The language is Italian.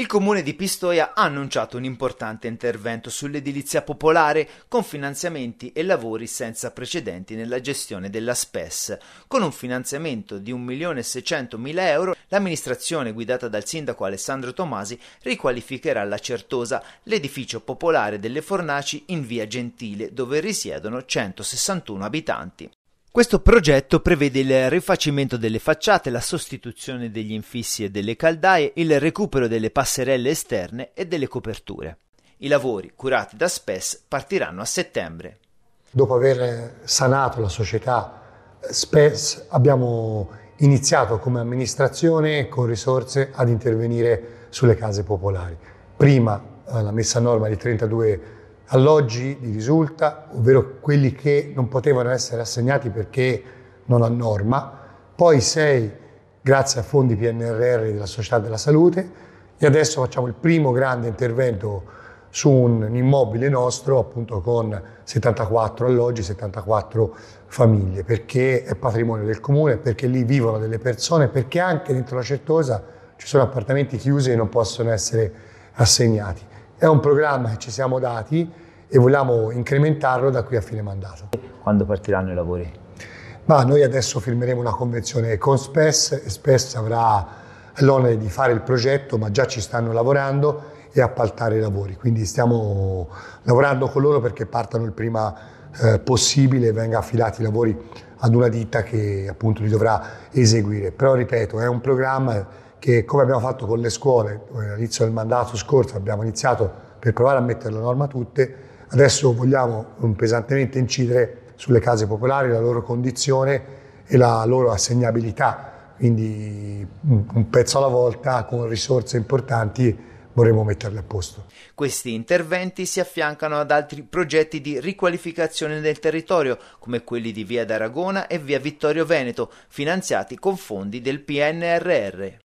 Il comune di Pistoia ha annunciato un importante intervento sull'edilizia popolare con finanziamenti e lavori senza precedenti nella gestione della SPES. Con un finanziamento di 1.600.000 euro, l'amministrazione guidata dal sindaco Alessandro Tomasi riqualificherà la Certosa, l'edificio popolare delle Fornaci in via Gentile, dove risiedono 161 abitanti. Questo progetto prevede il rifacimento delle facciate, la sostituzione degli infissi e delle caldaie, il recupero delle passerelle esterne e delle coperture. I lavori, curati da SPES, partiranno a settembre. Dopo aver sanato la società SPES abbiamo iniziato come amministrazione con risorse ad intervenire sulle case popolari. Prima eh, la messa a norma di 32 alloggi di risulta, ovvero quelli che non potevano essere assegnati perché non a norma, poi sei grazie a fondi PNRR della Società della Salute e adesso facciamo il primo grande intervento su un immobile nostro appunto con 74 alloggi, 74 famiglie, perché è patrimonio del comune, perché lì vivono delle persone, perché anche dentro la Certosa ci sono appartamenti chiusi e non possono essere assegnati. È un programma che ci siamo dati e vogliamo incrementarlo da qui a fine mandato. Quando partiranno i lavori? Ma noi adesso firmeremo una convenzione con SPES e SPES avrà l'onere di fare il progetto, ma già ci stanno lavorando e appaltare i lavori. Quindi stiamo lavorando con loro perché partano il prima eh, possibile e venga affidati i lavori ad una ditta che appunto li dovrà eseguire. Però ripeto, è un programma che come abbiamo fatto con le scuole, all'inizio del mandato scorso abbiamo iniziato per provare a mettere la norma tutte, adesso vogliamo pesantemente incidere sulle case popolari, la loro condizione e la loro assegnabilità, quindi mm, un pezzo alla volta con risorse importanti vorremmo metterle a posto. Questi interventi si affiancano ad altri progetti di riqualificazione del territorio, come quelli di Via d'Aragona e Via Vittorio Veneto, finanziati con fondi del PNRR.